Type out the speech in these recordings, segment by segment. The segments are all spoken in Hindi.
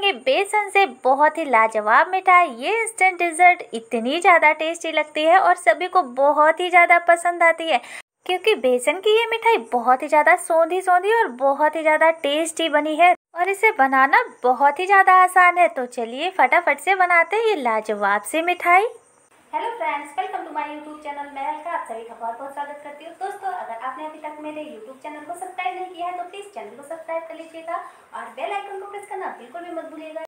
बनाएंगे बेसन से बहुत ही लाजवाब मिठाई ये इंस्टेंट डिज़र्ट इतनी ज़्यादा टेस्टी लगती है और सभी को बहुत ही ज़्यादा पसंद आती है क्योंकि बेसन की ये मिठाई बहुत ही ज़्यादा सौंधी सौंधी और बहुत ही ज़्यादा टेस्टी बनी है और इसे बनाना बहुत ही ज़्यादा आसान है तो चलिए फटाफट से बनाते हैं ये लाजवाब सी मिठाई hello friends welcome to my YouTube channel मैं हल्का आप सभी का बहुत बहुत स्वागत करती हूँ दोस्तों अगर आपने अभी तक मेरे यूट्यूब चैनल को सब्सक्राइब नहीं किया है तो प्लीज़ चैनल को सब्सक्राइब कर लीजिएगा और बेल आइकन को प्रेस करना बिल्कुल भी मत भूलिएगा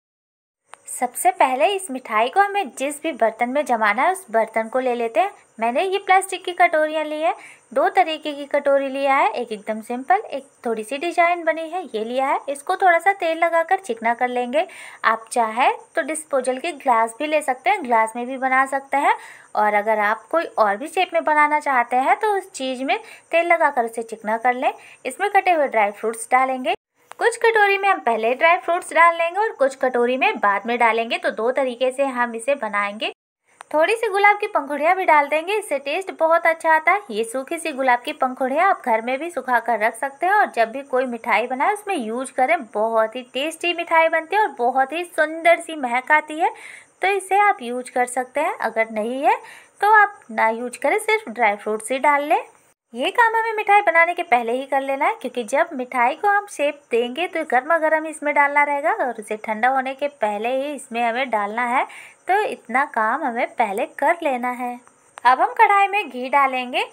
सबसे पहले इस मिठाई को हमें जिस भी बर्तन में जमाना है उस बर्तन को ले लेते हैं मैंने ये प्लास्टिक की कटोरियाँ ली है दो तरीके की कटोरी लिया है एक एकदम सिंपल एक थोड़ी सी डिजाइन बनी है ये लिया है इसको थोड़ा सा तेल लगाकर चिकना कर लेंगे आप चाहे तो डिस्पोजल के ग्लास भी ले सकते हैं ग्लास में भी बना सकते हैं और अगर आप कोई और भी शेप में बनाना चाहते हैं तो उस चीज़ में तेल लगा उसे चिकना कर लें इसमें कटे हुए ड्राई फ्रूट्स डालेंगे कुछ कटोरी में हम पहले ड्राई फ्रूट्स डाल लेंगे और कुछ कटोरी में बाद में डालेंगे तो दो तरीके से हम इसे बनाएंगे थोड़ी सी गुलाब की पंखुड़ियाँ भी डाल देंगे इससे टेस्ट बहुत अच्छा आता है ये सूखी सी गुलाब की पंखुड़ियाँ आप घर में भी सुखा कर रख सकते हैं और जब भी कोई मिठाई बनाए उसमें यूज करें बहुत ही टेस्टी मिठाई बनती है और बहुत ही सुंदर सी महक आती है तो इसे आप यूज कर सकते हैं अगर नहीं है तो आप ना यूज करें सिर्फ ड्राई फ्रूट्स ही डाल लें ये काम हमें मिठाई बनाने के पहले ही कर लेना है क्योंकि जब मिठाई को हम शेप देंगे तो गर्मा गर्म इसमें डालना रहेगा और इसे ठंडा होने के पहले ही इसमें हमें डालना है तो इतना काम हमें पहले कर लेना है अब हम कढ़ाई में घी डालेंगे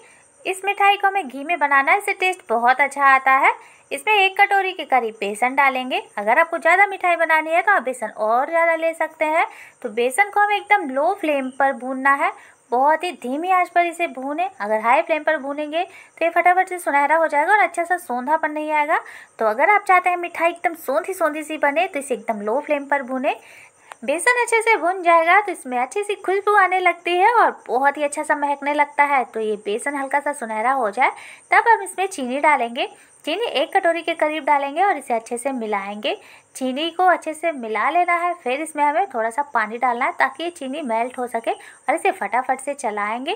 इस मिठाई को हमें घी में बनाना है इससे टेस्ट बहुत अच्छा आता है इसमें एक कटोरी के करीब बेसन डालेंगे अगर आपको ज़्यादा मिठाई बनानी है तो आप बेसन और ज़्यादा ले सकते हैं तो बेसन को हमें एकदम लो फ्लेम पर भूनना है बहुत ही धीमी आंच पर इसे भूने अगर हाई फ्लेम पर भूनेंगे तो ये फटाफट से सुनहरा हो जाएगा और अच्छा सा पर नहीं आएगा तो अगर आप चाहते हैं मिठाई एकदम सौंधी सौंधी सी बने तो इसे एकदम लो फ्लेम पर भूनें बेसन अच्छे से भुन जाएगा तो इसमें अच्छी सी खुशबू आने लगती है और बहुत ही अच्छा सा महकने लगता है तो ये बेसन हल्का सा सुनहरा हो जाए तब हम इसमें चीनी डालेंगे चीनी एक कटोरी के करीब डालेंगे और इसे अच्छे से मिलाएंगे चीनी को अच्छे से मिला लेना है फिर इसमें हमें थोड़ा सा पानी डालना है ताकि ये चीनी मेल्ट हो सके और इसे फटाफट से चलाएंगे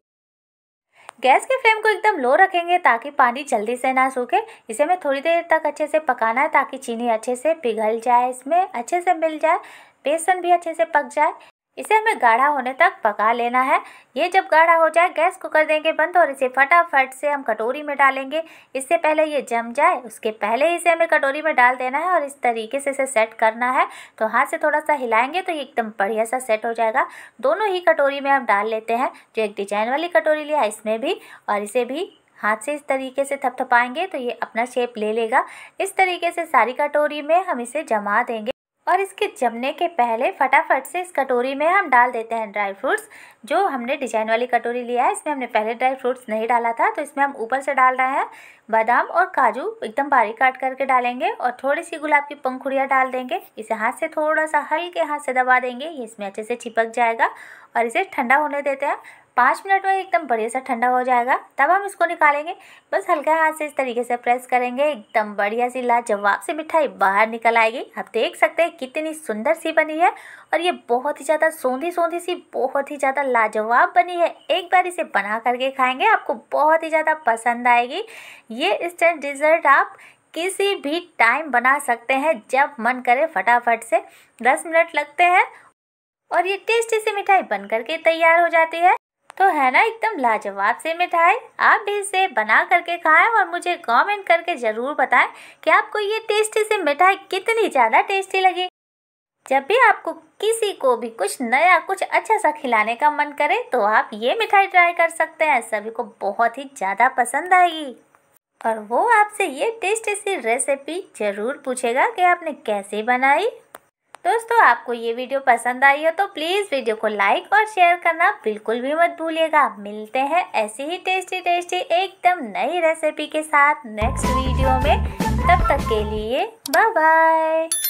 गैस के फ्लेम को एकदम लो रखेंगे ताकि पानी जल्दी से ना सूखे इसे हमें थोड़ी देर तक अच्छे से पकाना है ताकि चीनी अच्छे से पिघल जाए इसमें अच्छे से मिल जाए बेसन भी अच्छे से पक जाए इसे हमें गाढ़ा होने तक पका लेना है ये जब गाढ़ा हो जाए गैस को कर देंगे बंद और इसे फटाफट से हम कटोरी में डालेंगे इससे पहले ये जम जाए उसके पहले इसे हमें कटोरी में डाल देना है और इस तरीके से इसे सेट करना है तो हाथ से थोड़ा सा हिलाएंगे तो ये एकदम बढ़िया सा सेट हो जाएगा दोनों ही कटोरी में हम डाल लेते हैं जो एक डिजाइन वाली कटोरी लिया इसमें भी और इसे भी हाथ से इस तरीके से थपथपाएंगे तो ये अपना शेप ले लेगा इस तरीके से सारी कटोरी में हम इसे जमा देंगे और इसके जमने के पहले फटाफट से इस कटोरी में हम डाल देते हैं ड्राई फ्रूट्स जो हमने डिजाइन वाली कटोरी लिया है इसमें हमने पहले ड्राई फ्रूट्स नहीं डाला था तो इसमें हम ऊपर से डाल रहे हैं बादाम और काजू एकदम बारीक काट करके डालेंगे और थोड़ी सी गुलाब की पंखुड़ियाँ डाल देंगे इसे हाथ से थोड़ा सा हल्के हाथ से दबा देंगे ये इसमें अच्छे से चिपक जाएगा और इसे ठंडा होने देते हैं पाँच मिनट में एकदम बढ़िया सा ठंडा हो जाएगा तब हम इसको निकालेंगे बस हल्का हाथ से इस तरीके से प्रेस करेंगे एकदम बढ़िया सी लाजवाब सी मिठाई बाहर निकल आएगी आप देख सकते हैं कितनी सुंदर सी बनी है और ये बहुत ही ज़्यादा सौंधी सौंधी सी बहुत ही ज़्यादा लाजवाब बनी है एक बार इसे बना करके खाएंगे आपको बहुत ही ज़्यादा पसंद आएगी ये इंस्टेंट डिज़र्ट आप किसी भी टाइम बना सकते हैं जब मन करे फटाफट से दस मिनट लगते हैं और ये टेस्टी सी मिठाई बन करके तैयार हो जाती है तो है ना एकदम लाजवाब से मिठाई आप भी इसे बना करके खाएं और मुझे कमेंट करके ज़रूर बताएं कि आपको ये टेस्टी से मिठाई कितनी ज़्यादा टेस्टी लगी जब भी आपको किसी को भी कुछ नया कुछ अच्छा सा खिलाने का मन करे तो आप ये मिठाई ट्राई कर सकते हैं सभी को बहुत ही ज़्यादा पसंद आएगी और वो आपसे ये टेस्टी सी रेसिपी ज़रूर पूछेगा कि आपने कैसे बनाई दोस्तों आपको ये वीडियो पसंद आई हो तो प्लीज़ वीडियो को लाइक और शेयर करना बिल्कुल भी मत भूलिएगा मिलते हैं ऐसी ही टेस्टी टेस्टी एकदम नई रेसिपी के साथ नेक्स्ट वीडियो में तब तक के लिए बाय बाय